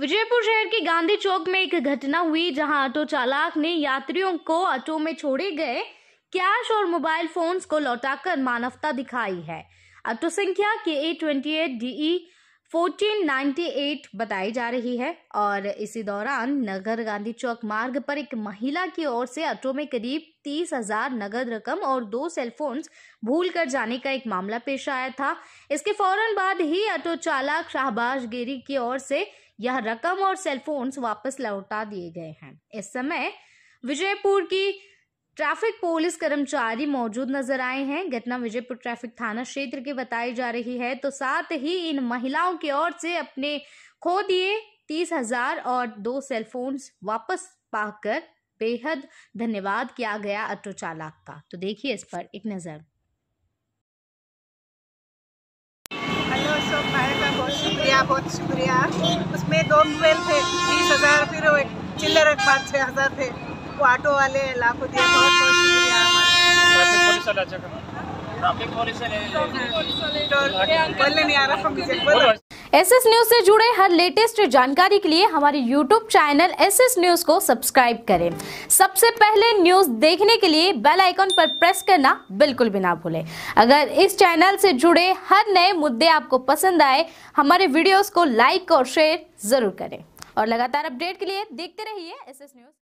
विजयपुर शहर के गांधी चौक में एक घटना हुई जहां ऑटो चालक ने यात्रियों को ऑटो में छोड़े गए कैश और मोबाइल फोन्स को लौटाकर मानवता दिखाई है ऑटो संख्या के ए ट्वेंटी एट डी 1498 बताई जा रही है और इसी दौरान नगर गांधी चौक मार्ग पर एक महिला की ओर से ऑटो में करीब तीस हजार नगद रकम और दो सेलफोन्स भूल कर जाने का एक मामला पेश आया था इसके फौरन बाद ही ऑटो चालक शाहबाज गिरी की ओर से यह रकम और सेलफोन्स वापस लौटा दिए गए हैं इस समय विजयपुर की ट्रैफिक पुलिस कर्मचारी मौजूद नजर आए हैं घटना विजयपुर ट्रैफिक थाना क्षेत्र की बताई जा रही है तो साथ ही इन महिलाओं की ओर से अपने खो दिए तीस हजार और दो सेलफोन्स वापस पाकर बेहद धन्यवाद किया गया ऑटो चालक का तो देखिए इस पर एक नज़र हेलो भाई का बहुत शुक्रिया बहुत शुक्रिया उसमें दो मोबाइल थे हज़ार फिर चिल्लर पाँच छः हज़ार थे आपको ऑटो वाले लाखों दिए बहुत बहुत शुक्रिया एस एस न्यूज से जुड़े हर लेटेस्ट जानकारी के लिए हमारे YouTube channel S S news को सब्सक्राइब करें सबसे पहले न्यूज देखने के लिए बेल आइकॉन पर प्रेस करना बिल्कुल भी ना भूलें अगर इस चैनल से जुड़े हर नए मुद्दे आपको पसंद आए हमारे वीडियोस को लाइक और शेयर जरूर करें और लगातार अपडेट के लिए देखते रहिए एस एस न्यूज